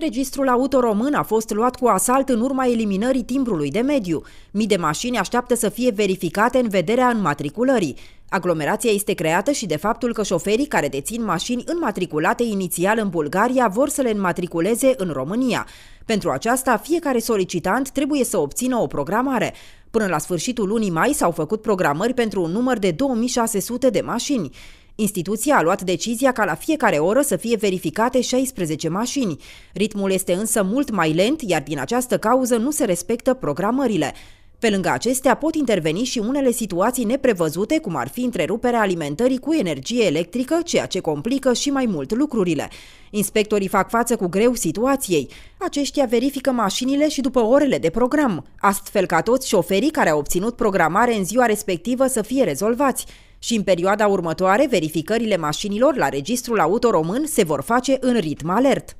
Registrul auto român a fost luat cu asalt în urma eliminării timbrului de mediu. Mii de mașini așteaptă să fie verificate în vederea înmatriculării. Aglomerația este creată și de faptul că șoferii care dețin mașini înmatriculate inițial în Bulgaria vor să le înmatriculeze în România. Pentru aceasta, fiecare solicitant trebuie să obțină o programare. Până la sfârșitul lunii mai s-au făcut programări pentru un număr de 2600 de mașini. Instituția a luat decizia ca la fiecare oră să fie verificate 16 mașini. Ritmul este însă mult mai lent, iar din această cauză nu se respectă programările. Pe lângă acestea pot interveni și unele situații neprevăzute, cum ar fi întreruperea alimentării cu energie electrică, ceea ce complică și mai mult lucrurile. Inspectorii fac față cu greu situației. Aceștia verifică mașinile și după orele de program, astfel ca toți șoferii care au obținut programare în ziua respectivă să fie rezolvați. Și în perioada următoare, verificările mașinilor la registrul auto român se vor face în ritm alert.